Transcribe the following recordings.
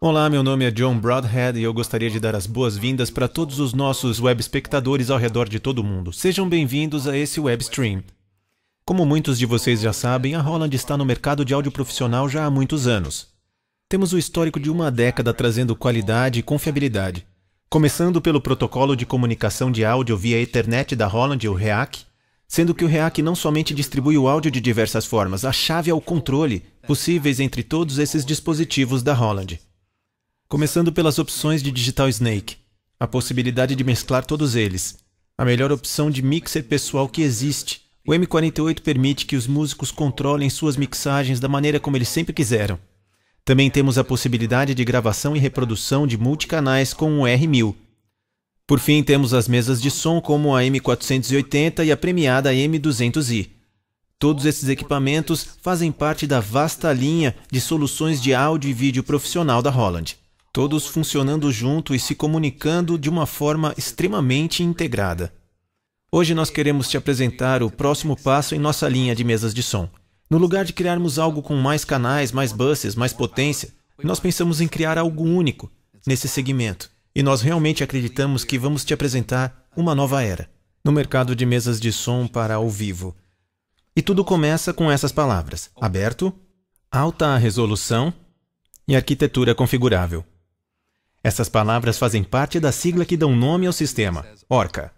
Olá, meu nome é John Broadhead e eu gostaria de dar as boas-vindas para todos os nossos web espectadores ao redor de todo o mundo. Sejam bem-vindos a esse web stream. Como muitos de vocês já sabem, a Holland está no mercado de áudio profissional já há muitos anos. Temos o histórico de uma década trazendo qualidade e confiabilidade. Começando pelo protocolo de comunicação de áudio via Ethernet da Holland, o REAC, sendo que o REAC não somente distribui o áudio de diversas formas, a chave é o controle, possíveis entre todos esses dispositivos da Holland. Começando pelas opções de Digital Snake, a possibilidade de mesclar todos eles. A melhor opção de mixer pessoal que existe. O M48 permite que os músicos controlem suas mixagens da maneira como eles sempre quiseram. Também temos a possibilidade de gravação e reprodução de multicanais com o R1000. Por fim, temos as mesas de som como a M480 e a premiada M200i. Todos esses equipamentos fazem parte da vasta linha de soluções de áudio e vídeo profissional da Holland todos funcionando junto e se comunicando de uma forma extremamente integrada. Hoje nós queremos te apresentar o próximo passo em nossa linha de mesas de som. No lugar de criarmos algo com mais canais, mais buses, mais potência, nós pensamos em criar algo único nesse segmento. E nós realmente acreditamos que vamos te apresentar uma nova era no mercado de mesas de som para ao vivo. E tudo começa com essas palavras: aberto, alta resolução e arquitetura configurável. Essas palavras fazem parte da sigla que dão nome ao sistema, ORCA.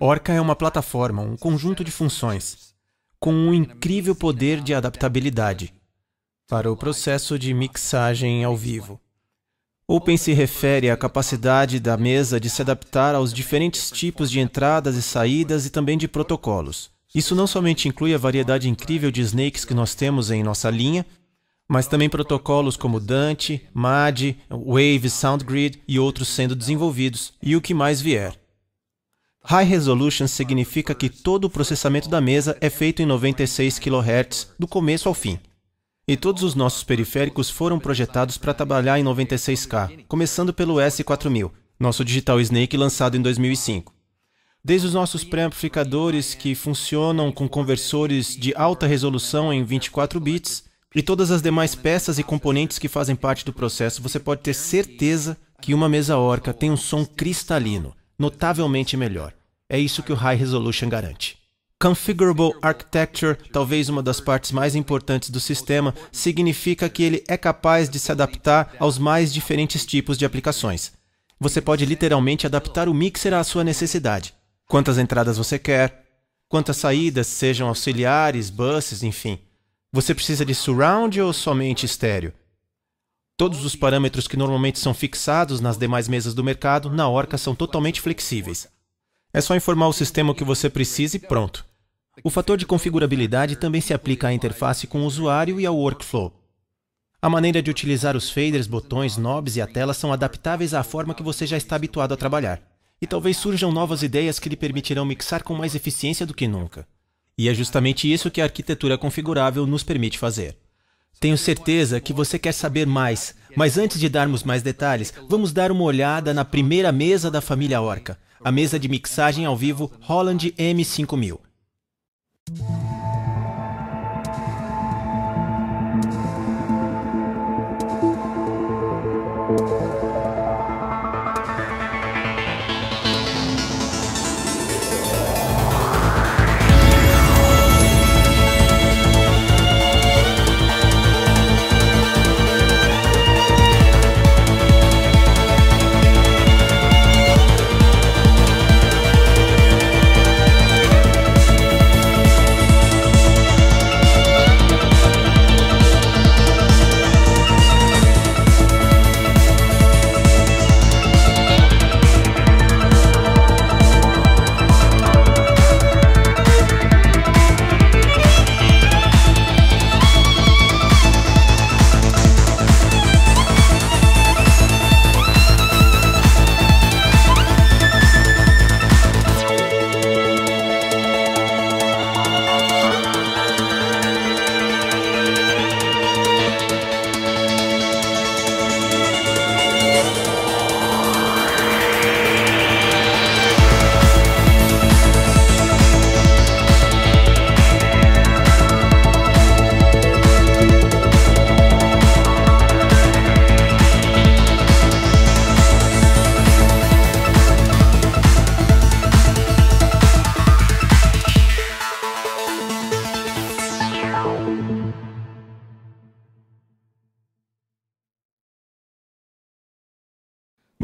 ORCA é uma plataforma, um conjunto de funções, com um incrível poder de adaptabilidade para o processo de mixagem ao vivo. Open se refere à capacidade da mesa de se adaptar aos diferentes tipos de entradas e saídas e também de protocolos. Isso não somente inclui a variedade incrível de snakes que nós temos em nossa linha, mas também protocolos como Dante, MAD, Wave, SoundGrid e outros sendo desenvolvidos, e o que mais vier. High Resolution significa que todo o processamento da mesa é feito em 96 kHz, do começo ao fim. E todos os nossos periféricos foram projetados para trabalhar em 96K, começando pelo S4000, nosso Digital Snake lançado em 2005. Desde os nossos pré-amplificadores que funcionam com conversores de alta resolução em 24 bits, e todas as demais peças e componentes que fazem parte do processo, você pode ter certeza que uma mesa orca tem um som cristalino, notavelmente melhor. É isso que o High Resolution garante. Configurable Architecture, talvez uma das partes mais importantes do sistema, significa que ele é capaz de se adaptar aos mais diferentes tipos de aplicações. Você pode literalmente adaptar o mixer à sua necessidade. Quantas entradas você quer, quantas saídas, sejam auxiliares, buses, enfim. Você precisa de surround ou somente estéreo? Todos os parâmetros que normalmente são fixados nas demais mesas do mercado, na Orca, são totalmente flexíveis. É só informar o sistema que você precisa e pronto. O fator de configurabilidade também se aplica à interface com o usuário e ao workflow. A maneira de utilizar os faders, botões, knobs e a tela são adaptáveis à forma que você já está habituado a trabalhar. E talvez surjam novas ideias que lhe permitirão mixar com mais eficiência do que nunca. E é justamente isso que a arquitetura configurável nos permite fazer. Tenho certeza que você quer saber mais, mas antes de darmos mais detalhes, vamos dar uma olhada na primeira mesa da família Orca, a mesa de mixagem ao vivo Holland M5000.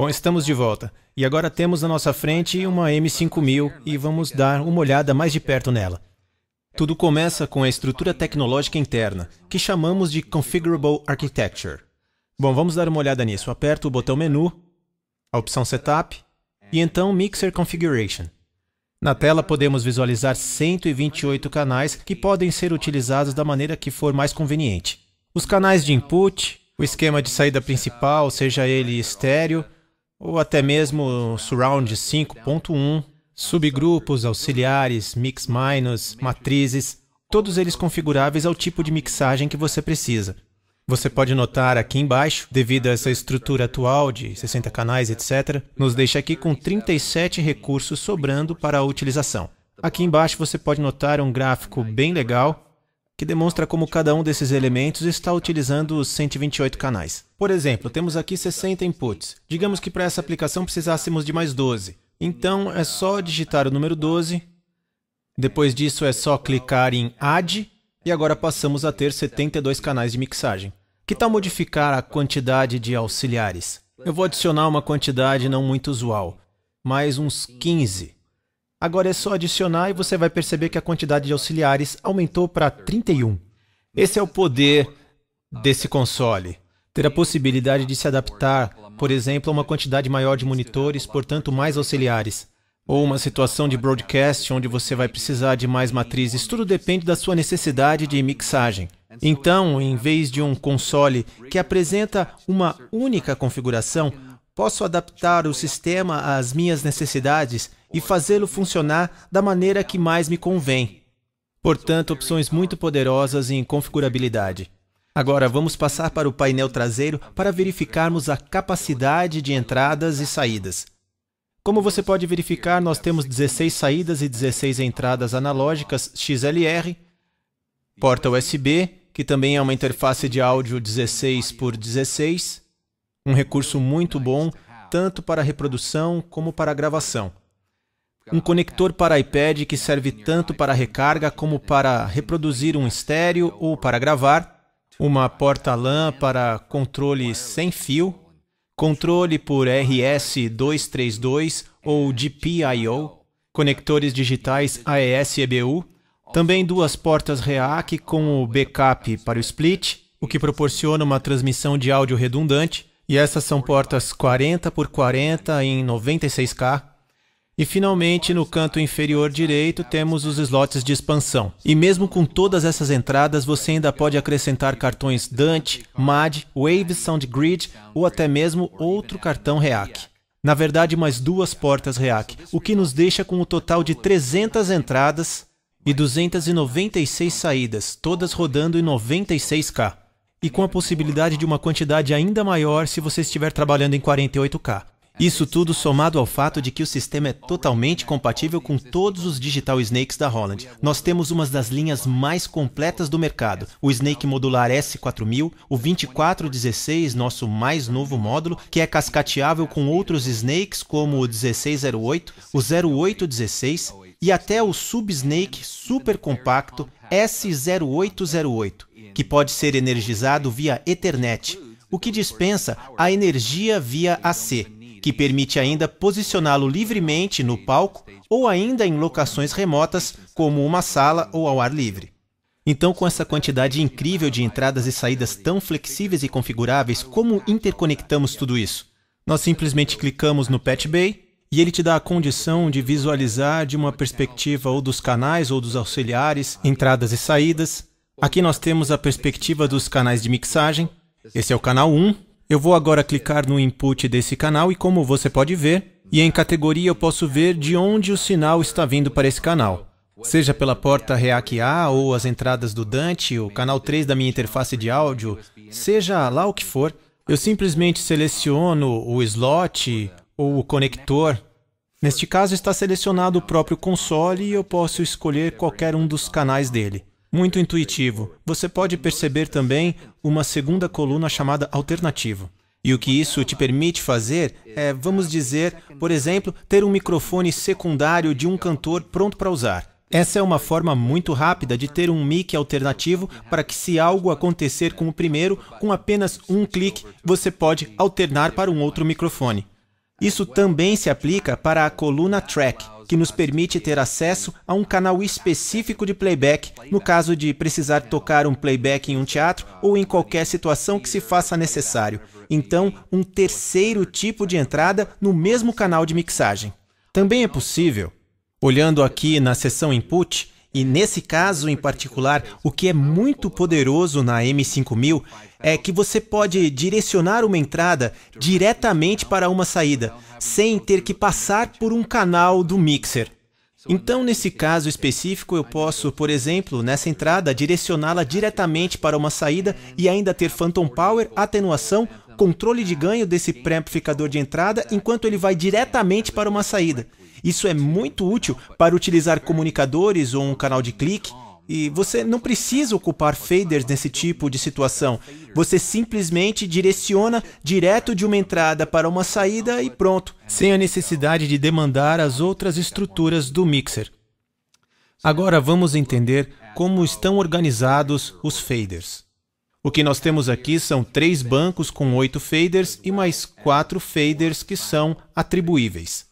Bom, estamos de volta. E agora temos na nossa frente uma M5000 e vamos dar uma olhada mais de perto nela. Tudo começa com a estrutura tecnológica interna, que chamamos de Configurable Architecture. Bom, vamos dar uma olhada nisso. Aperto o botão Menu, a opção Setup e então Mixer Configuration. Na tela podemos visualizar 128 canais que podem ser utilizados da maneira que for mais conveniente. Os canais de input, o esquema de saída principal, seja ele estéreo, ou até mesmo Surround 5.1, subgrupos, auxiliares, mix minus, matrizes, todos eles configuráveis ao tipo de mixagem que você precisa. Você pode notar aqui embaixo, devido a essa estrutura atual de 60 canais, etc., nos deixa aqui com 37 recursos sobrando para a utilização. Aqui embaixo você pode notar um gráfico bem legal que demonstra como cada um desses elementos está utilizando os 128 canais. Por exemplo, temos aqui 60 inputs. Digamos que para essa aplicação precisássemos de mais 12. Então, é só digitar o número 12. Depois disso, é só clicar em Add. E agora passamos a ter 72 canais de mixagem. Que tal modificar a quantidade de auxiliares? Eu vou adicionar uma quantidade não muito usual, mais uns 15. Agora é só adicionar e você vai perceber que a quantidade de auxiliares aumentou para 31. Esse é o poder desse console. Ter a possibilidade de se adaptar, por exemplo, a uma quantidade maior de monitores, portanto, mais auxiliares. Ou uma situação de broadcast onde você vai precisar de mais matrizes, tudo depende da sua necessidade de mixagem. Então, em vez de um console que apresenta uma única configuração, posso adaptar o sistema às minhas necessidades e fazê-lo funcionar da maneira que mais me convém. Portanto, opções muito poderosas em configurabilidade. Agora vamos passar para o painel traseiro para verificarmos a capacidade de entradas e saídas. Como você pode verificar, nós temos 16 saídas e 16 entradas analógicas XLR, porta USB, que também é uma interface de áudio 16 por 16, um recurso muito bom tanto para reprodução como para gravação um conector para iPad que serve tanto para recarga como para reproduzir um estéreo ou para gravar, uma porta-LAN para controle sem fio, controle por RS-232 ou GPIO, conectores digitais AES-EBU, também duas portas REAC com o backup para o split, o que proporciona uma transmissão de áudio redundante, e essas são portas 40 por 40 em 96K, e finalmente, no canto inferior direito, temos os slots de expansão. E mesmo com todas essas entradas, você ainda pode acrescentar cartões Dante, MAD, Wave Sound Grid ou até mesmo outro cartão REAC. Na verdade, mais duas portas REAC, o que nos deixa com o um total de 300 entradas e 296 saídas, todas rodando em 96K. E com a possibilidade de uma quantidade ainda maior se você estiver trabalhando em 48K. Isso tudo somado ao fato de que o sistema é totalmente compatível com todos os Digital Snakes da Holland. Nós temos uma das linhas mais completas do mercado, o Snake Modular S4000, o 2416, nosso mais novo módulo, que é cascateável com outros Snakes como o 1608, o 0816 e até o Subsnake super compacto S0808, que pode ser energizado via Ethernet, o que dispensa a energia via AC que permite ainda posicioná-lo livremente no palco ou ainda em locações remotas, como uma sala ou ao ar livre. Então, com essa quantidade incrível de entradas e saídas tão flexíveis e configuráveis, como interconectamos tudo isso? Nós simplesmente clicamos no Patch Bay e ele te dá a condição de visualizar de uma perspectiva ou dos canais ou dos auxiliares, entradas e saídas. Aqui nós temos a perspectiva dos canais de mixagem. Esse é o canal 1, eu vou agora clicar no input desse canal e como você pode ver, e em categoria eu posso ver de onde o sinal está vindo para esse canal. Seja pela porta React A ou as entradas do Dante, o canal 3 da minha interface de áudio, seja lá o que for, eu simplesmente seleciono o slot ou o conector. Neste caso está selecionado o próprio console e eu posso escolher qualquer um dos canais dele muito intuitivo. Você pode perceber também uma segunda coluna chamada alternativo. E o que isso te permite fazer é, vamos dizer, por exemplo, ter um microfone secundário de um cantor pronto para usar. Essa é uma forma muito rápida de ter um mic alternativo para que se algo acontecer com o primeiro, com apenas um clique, você pode alternar para um outro microfone. Isso também se aplica para a coluna track, que nos permite ter acesso a um canal específico de playback, no caso de precisar tocar um playback em um teatro ou em qualquer situação que se faça necessário. Então, um terceiro tipo de entrada no mesmo canal de mixagem. Também é possível, olhando aqui na seção Input, e nesse caso em particular, o que é muito poderoso na M5000 é que você pode direcionar uma entrada diretamente para uma saída, sem ter que passar por um canal do mixer. Então, nesse caso específico, eu posso, por exemplo, nessa entrada, direcioná-la diretamente para uma saída e ainda ter phantom power, atenuação, controle de ganho desse pré-amplificador de entrada, enquanto ele vai diretamente para uma saída. Isso é muito útil para utilizar comunicadores ou um canal de clique. E você não precisa ocupar faders nesse tipo de situação. Você simplesmente direciona direto de uma entrada para uma saída e pronto, sem a necessidade de demandar as outras estruturas do mixer. Agora vamos entender como estão organizados os faders. O que nós temos aqui são três bancos com oito faders e mais quatro faders que são atribuíveis.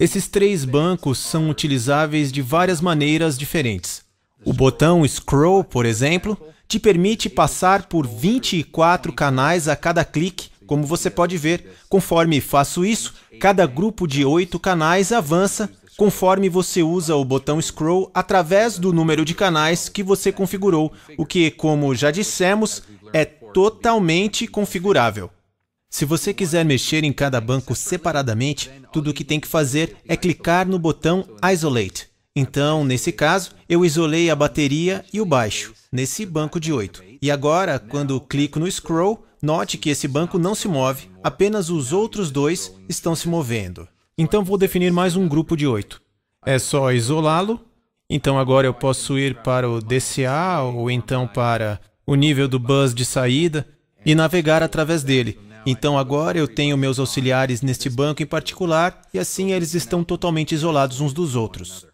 Esses três bancos são utilizáveis de várias maneiras diferentes. O botão Scroll, por exemplo, te permite passar por 24 canais a cada clique, como você pode ver. Conforme faço isso, cada grupo de 8 canais avança conforme você usa o botão Scroll através do número de canais que você configurou, o que, como já dissemos, é totalmente configurável. Se você quiser mexer em cada banco separadamente, tudo o que tem que fazer é clicar no botão Isolate. Então, nesse caso, eu isolei a bateria e o baixo, nesse banco de 8. E agora, quando clico no Scroll, note que esse banco não se move, apenas os outros dois estão se movendo. Então, vou definir mais um grupo de 8. É só isolá-lo. Então, agora eu posso ir para o DCA ou então para o nível do bus de saída e navegar através dele. Então agora eu tenho meus auxiliares neste banco em particular e assim eles estão totalmente isolados uns dos outros.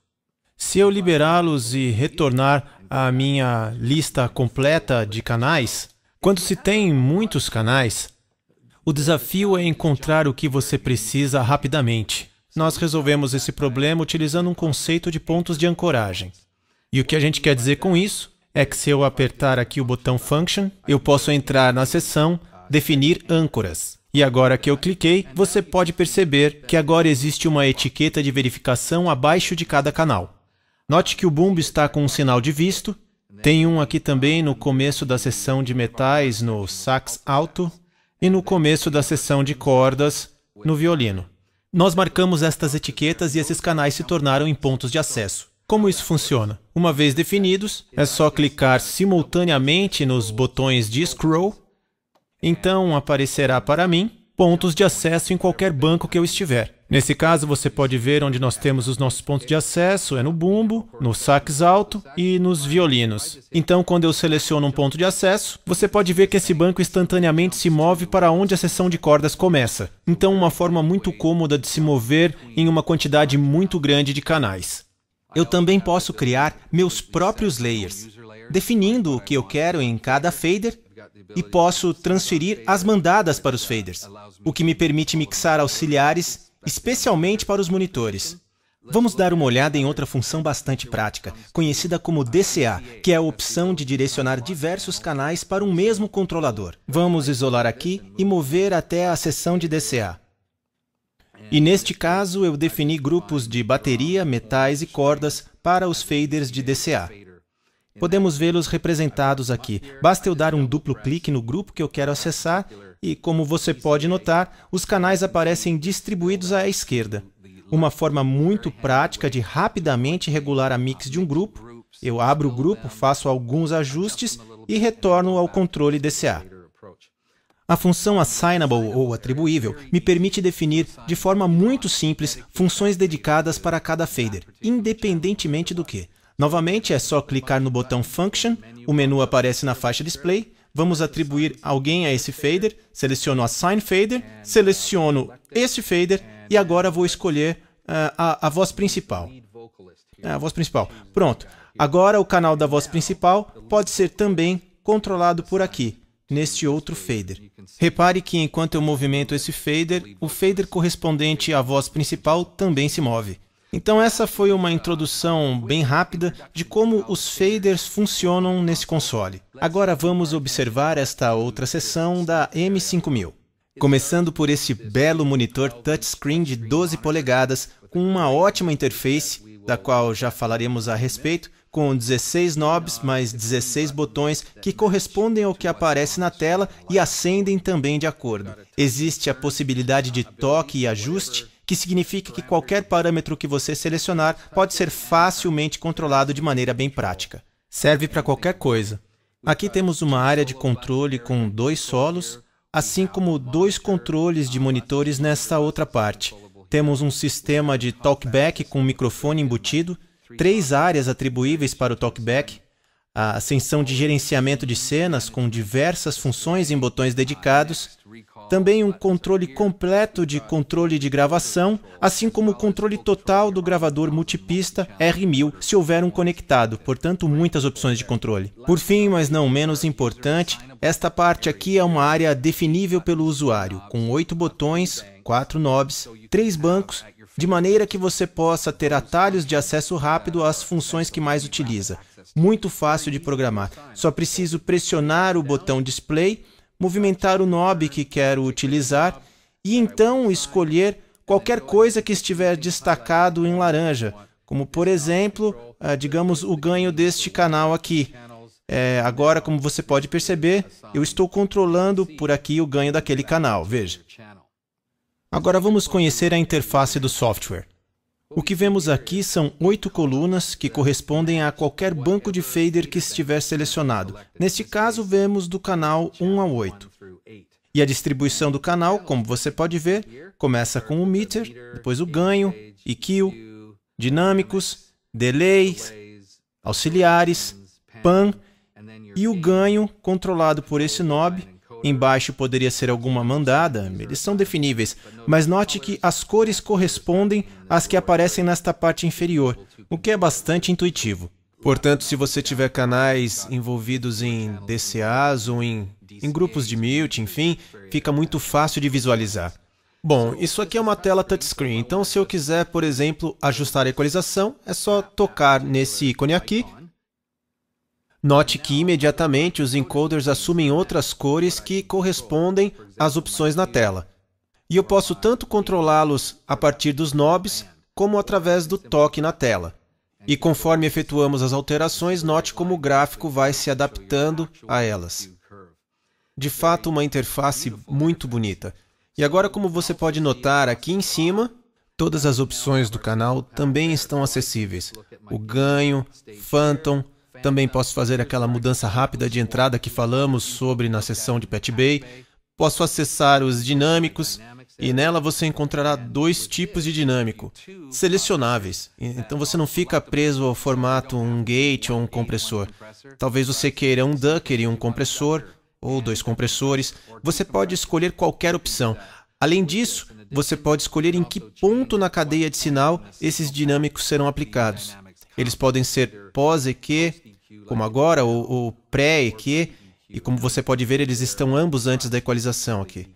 Se eu liberá-los e retornar à minha lista completa de canais, quando se tem muitos canais, o desafio é encontrar o que você precisa rapidamente. Nós resolvemos esse problema utilizando um conceito de pontos de ancoragem. E o que a gente quer dizer com isso é que se eu apertar aqui o botão Function, eu posso entrar na seção, definir âncoras. E agora que eu cliquei, você pode perceber que agora existe uma etiqueta de verificação abaixo de cada canal. Note que o bumbo está com um sinal de visto, tem um aqui também no começo da seção de metais no sax alto e no começo da seção de cordas no violino. Nós marcamos estas etiquetas e esses canais se tornaram em pontos de acesso. Como isso funciona? Uma vez definidos, é só clicar simultaneamente nos botões de scroll então aparecerá para mim pontos de acesso em qualquer banco que eu estiver. Nesse caso, você pode ver onde nós temos os nossos pontos de acesso, é no bumbo, no sax alto e nos violinos. Então, quando eu seleciono um ponto de acesso, você pode ver que esse banco instantaneamente se move para onde a seção de cordas começa. Então, uma forma muito cômoda de se mover em uma quantidade muito grande de canais. Eu também posso criar meus próprios layers, definindo o que eu quero em cada fader e posso transferir as mandadas para os faders, o que me permite mixar auxiliares, especialmente para os monitores. Vamos dar uma olhada em outra função bastante prática, conhecida como DCA, que é a opção de direcionar diversos canais para um mesmo controlador. Vamos isolar aqui e mover até a seção de DCA. E neste caso, eu defini grupos de bateria, metais e cordas para os faders de DCA. Podemos vê-los representados aqui. Basta eu dar um duplo clique no grupo que eu quero acessar e, como você pode notar, os canais aparecem distribuídos à esquerda. Uma forma muito prática de rapidamente regular a mix de um grupo. Eu abro o grupo, faço alguns ajustes e retorno ao controle DCA. A função assignable ou atribuível me permite definir, de forma muito simples, funções dedicadas para cada fader, independentemente do que. Novamente, é só clicar no botão Function, o menu aparece na faixa Display, vamos atribuir alguém a esse fader, seleciono Assign Fader, seleciono esse fader e agora vou escolher uh, a, a, voz principal. É, a voz principal. Pronto. Agora o canal da voz principal pode ser também controlado por aqui, neste outro fader. Repare que enquanto eu movimento esse fader, o fader correspondente à voz principal também se move. Então essa foi uma introdução bem rápida de como os faders funcionam nesse console. Agora vamos observar esta outra seção da M5000. Começando por este belo monitor touchscreen de 12 polegadas com uma ótima interface, da qual já falaremos a respeito, com 16 knobs mais 16 botões que correspondem ao que aparece na tela e acendem também de acordo. Existe a possibilidade de toque e ajuste que significa que é qualquer parâmetro que você selecionar pode ser é facilmente controlado de maneira bem prática. Serve para qualquer coisa. Aqui temos uma área de controle com dois solos, assim como dois controles de monitores nesta outra parte. Temos um sistema de talkback com microfone embutido, três áreas atribuíveis para o talkback, a ascensão de gerenciamento de cenas com diversas funções em botões dedicados, também um controle completo de controle de gravação, assim como o controle total do gravador multipista R1000 se houver um conectado, portanto muitas opções de controle. Por fim, mas não menos importante, esta parte aqui é uma área definível pelo usuário, com oito botões, quatro knobs, três bancos, de maneira que você possa ter atalhos de acesso rápido às funções que mais utiliza. Muito fácil de programar. Só preciso pressionar o botão display movimentar o knob que quero utilizar e então escolher qualquer coisa que estiver destacado em laranja, como por exemplo, ah, digamos, o ganho deste canal aqui. É, agora, como você pode perceber, eu estou controlando por aqui o ganho daquele canal, veja. Agora vamos conhecer a interface do software. O que vemos aqui são oito colunas que correspondem a qualquer banco de fader que estiver selecionado. Neste caso, vemos do canal 1 a 8. E a distribuição do canal, como você pode ver, começa com o meter, depois o ganho, EQ, dinâmicos, delays, auxiliares, pan, e o ganho controlado por esse knob, Embaixo poderia ser alguma mandada, eles são definíveis, mas note que as cores correspondem às que aparecem nesta parte inferior, o que é bastante intuitivo. Portanto, se você tiver canais envolvidos em DCAs ou em, em grupos de mute, enfim, fica muito fácil de visualizar. Bom, isso aqui é uma tela touchscreen, então se eu quiser, por exemplo, ajustar a equalização, é só tocar nesse ícone aqui Note que imediatamente os encoders assumem outras cores que correspondem às opções na tela. E eu posso tanto controlá-los a partir dos knobs como através do toque na tela. E conforme efetuamos as alterações, note como o gráfico vai se adaptando a elas. De fato, uma interface muito bonita. E agora, como você pode notar aqui em cima, todas as opções do canal também estão acessíveis. O ganho, Phantom, também posso fazer aquela mudança rápida de entrada que falamos sobre na sessão de Pet Bay. Posso acessar os dinâmicos e nela você encontrará dois tipos de dinâmico, selecionáveis. Então você não fica preso ao formato um gate ou um compressor. Talvez você queira um ducker e um compressor, ou dois compressores. Você pode escolher qualquer opção. Além disso, você pode escolher em que ponto na cadeia de sinal esses dinâmicos serão aplicados. Eles podem ser pós-EQ, como agora, o, o pré EQ, e como você pode ver, eles estão ambos antes da equalização aqui.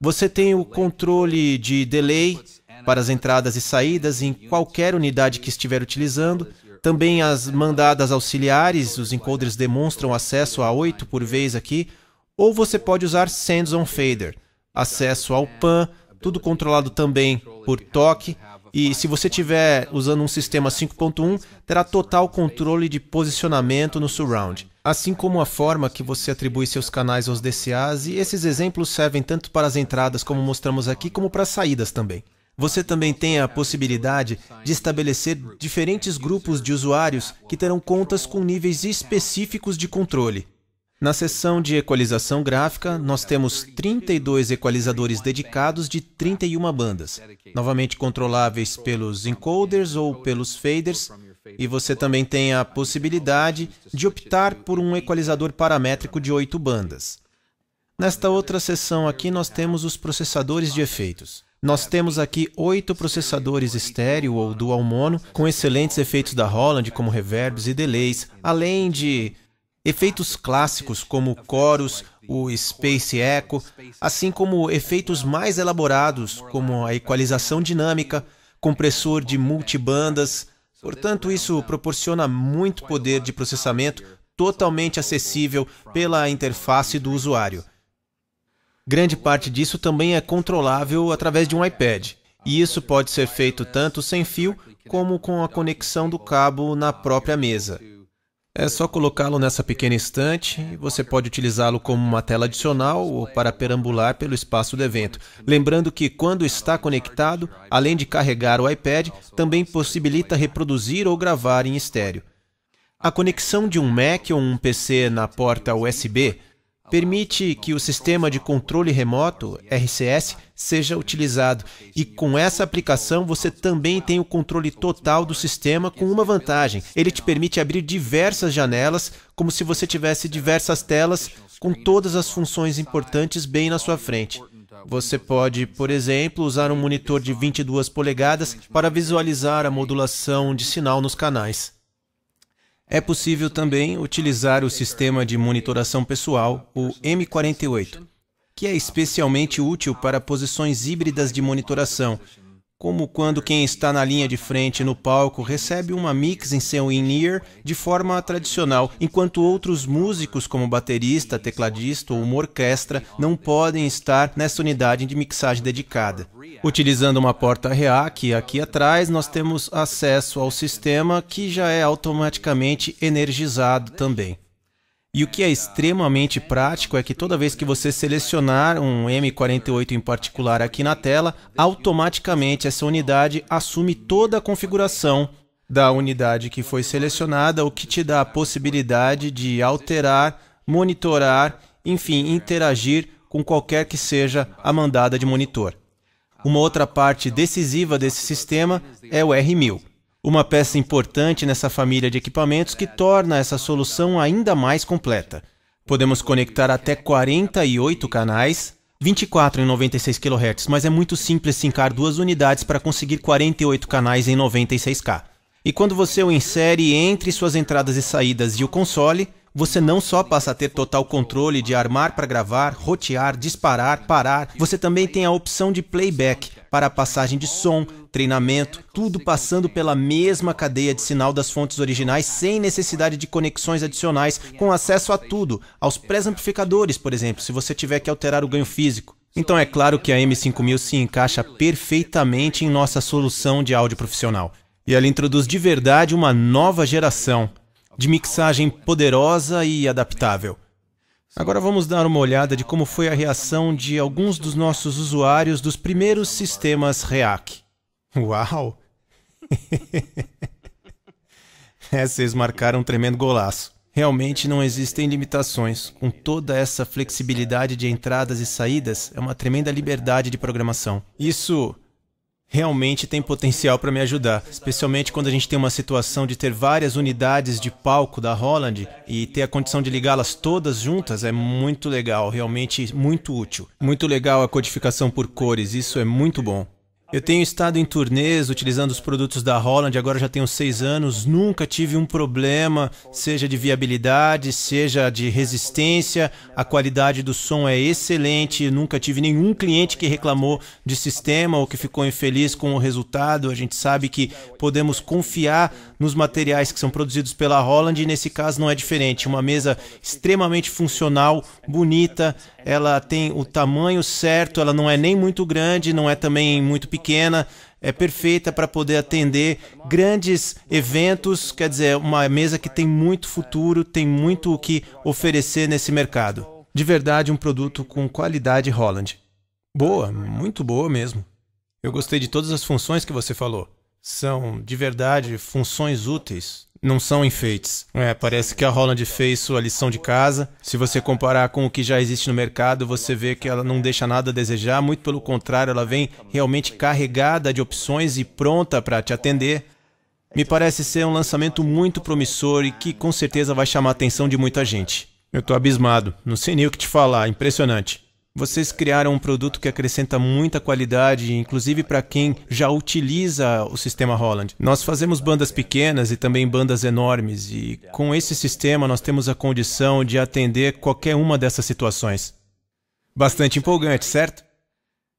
Você tem o controle de delay para as entradas e saídas em qualquer unidade que estiver utilizando. Também as mandadas auxiliares, os encoders demonstram acesso a 8 por vez aqui. Ou você pode usar Sends on Fader, acesso ao PAN, tudo controlado também por toque e se você estiver usando um sistema 5.1, terá total controle de posicionamento no surround, assim como a forma que você atribui seus canais aos DCAs, e esses exemplos servem tanto para as entradas como mostramos aqui, como para as saídas também. Você também tem a possibilidade de estabelecer diferentes grupos de usuários que terão contas com níveis específicos de controle. Na seção de equalização gráfica, nós temos 32 equalizadores dedicados de 31 bandas, novamente controláveis pelos encoders ou pelos faders, e você também tem a possibilidade de optar por um equalizador paramétrico de 8 bandas. Nesta outra seção aqui, nós temos os processadores de efeitos. Nós temos aqui oito processadores estéreo ou dual mono, com excelentes efeitos da Holland, como reverbs e delays, além de Efeitos clássicos como o o Space Echo, assim como efeitos mais elaborados como a equalização dinâmica, compressor de multibandas. Portanto, isso proporciona muito poder de processamento totalmente acessível pela interface do usuário. Grande parte disso também é controlável através de um iPad. E isso pode ser feito tanto sem fio como com a conexão do cabo na própria mesa. É só colocá-lo nessa pequena estante e você pode utilizá-lo como uma tela adicional ou para perambular pelo espaço do evento. Lembrando que, quando está conectado, além de carregar o iPad, também possibilita reproduzir ou gravar em estéreo. A conexão de um Mac ou um PC na porta USB permite que o sistema de controle remoto, RCS, seja utilizado. E com essa aplicação você também tem o controle total do sistema com uma vantagem. Ele te permite abrir diversas janelas, como se você tivesse diversas telas com todas as funções importantes bem na sua frente. Você pode, por exemplo, usar um monitor de 22 polegadas para visualizar a modulação de sinal nos canais. É possível também utilizar o sistema de monitoração pessoal, o M48, que é especialmente útil para posições híbridas de monitoração, como quando quem está na linha de frente no palco recebe uma mix em seu in-ear de forma tradicional, enquanto outros músicos, como baterista, tecladista ou uma orquestra, não podem estar nessa unidade de mixagem dedicada. Utilizando uma porta REAC aqui atrás, nós temos acesso ao sistema que já é automaticamente energizado também. E o que é extremamente prático é que toda vez que você selecionar um M48 em particular aqui na tela, automaticamente essa unidade assume toda a configuração da unidade que foi selecionada, o que te dá a possibilidade de alterar, monitorar, enfim, interagir com qualquer que seja a mandada de monitor. Uma outra parte decisiva desse sistema é o R1000. Uma peça importante nessa família de equipamentos que torna essa solução ainda mais completa. Podemos conectar até 48 canais, 24 em 96 kHz, mas é muito simples sincar duas unidades para conseguir 48 canais em 96K. E quando você o insere entre suas entradas e saídas e o console, você não só passa a ter total controle de armar para gravar, rotear, disparar, parar, você também tem a opção de playback para a passagem de som, treinamento, tudo passando pela mesma cadeia de sinal das fontes originais sem necessidade de conexões adicionais, com acesso a tudo, aos pré-amplificadores, por exemplo, se você tiver que alterar o ganho físico. Então é claro que a M5000 se encaixa perfeitamente em nossa solução de áudio profissional. E ela introduz de verdade uma nova geração de mixagem poderosa e adaptável. Agora vamos dar uma olhada de como foi a reação de alguns dos nossos usuários dos primeiros sistemas React. Uau! é, vocês marcaram um tremendo golaço. Realmente não existem limitações. Com toda essa flexibilidade de entradas e saídas, é uma tremenda liberdade de programação. Isso realmente tem potencial para me ajudar, especialmente quando a gente tem uma situação de ter várias unidades de palco da Holland e ter a condição de ligá-las todas juntas é muito legal, realmente muito útil. Muito legal a codificação por cores, isso é muito bom. Eu tenho estado em turnês utilizando os produtos da Holland, agora já tenho seis anos, nunca tive um problema, seja de viabilidade, seja de resistência, a qualidade do som é excelente, nunca tive nenhum cliente que reclamou de sistema ou que ficou infeliz com o resultado. A gente sabe que podemos confiar nos materiais que são produzidos pela Holland e nesse caso não é diferente. Uma mesa extremamente funcional, bonita, ela tem o tamanho certo, ela não é nem muito grande, não é também muito pequena, é perfeita para poder atender grandes eventos, quer dizer, uma mesa que tem muito futuro, tem muito o que oferecer nesse mercado. De verdade, um produto com qualidade Holland. Boa, muito boa mesmo. Eu gostei de todas as funções que você falou. São, de verdade, funções úteis não são enfeites. É, parece que a Holland fez sua lição de casa. Se você comparar com o que já existe no mercado, você vê que ela não deixa nada a desejar, muito pelo contrário, ela vem realmente carregada de opções e pronta para te atender. Me parece ser um lançamento muito promissor e que com certeza vai chamar a atenção de muita gente. Eu estou abismado, não sei nem o que te falar, impressionante. Vocês criaram um produto que acrescenta muita qualidade, inclusive para quem já utiliza o sistema Holland. Nós fazemos bandas pequenas e também bandas enormes, e com esse sistema nós temos a condição de atender qualquer uma dessas situações. Bastante empolgante, certo?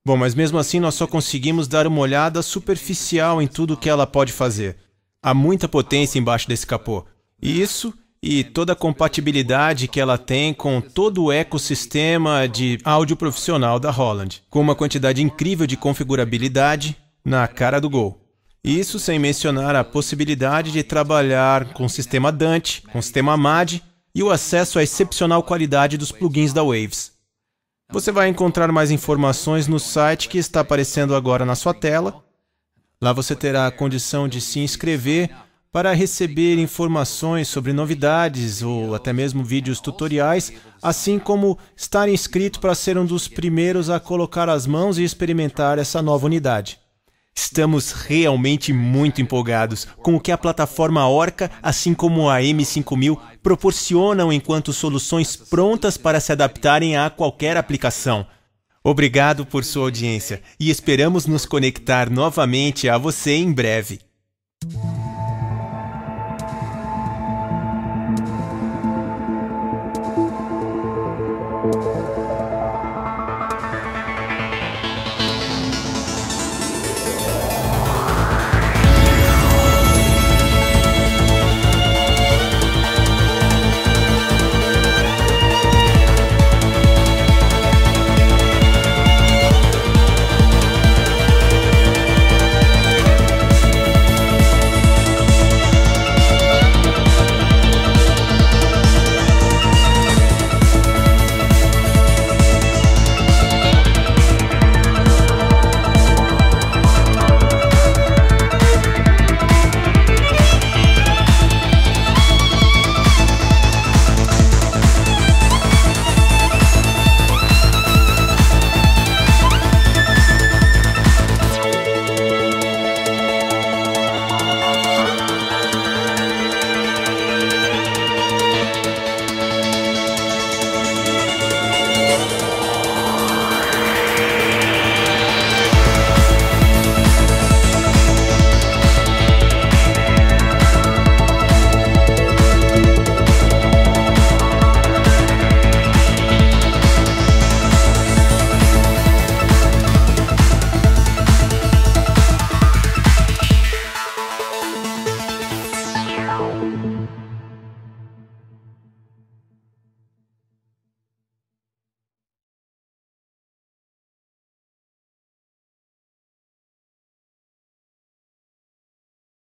Bom, mas mesmo assim nós só conseguimos dar uma olhada superficial em tudo que ela pode fazer. Há muita potência embaixo desse capô. E isso e toda a compatibilidade que ela tem com todo o ecossistema de áudio profissional da Holland, com uma quantidade incrível de configurabilidade na cara do gol. Isso sem mencionar a possibilidade de trabalhar com o sistema Dante, com o sistema MAD e o acesso à excepcional qualidade dos plugins da Waves. Você vai encontrar mais informações no site que está aparecendo agora na sua tela. Lá você terá a condição de se inscrever para receber informações sobre novidades ou até mesmo vídeos tutoriais, assim como estar inscrito para ser um dos primeiros a colocar as mãos e experimentar essa nova unidade. Estamos realmente muito empolgados com o que a plataforma Orca, assim como a M5000, proporcionam enquanto soluções prontas para se adaptarem a qualquer aplicação. Obrigado por sua audiência e esperamos nos conectar novamente a você em breve.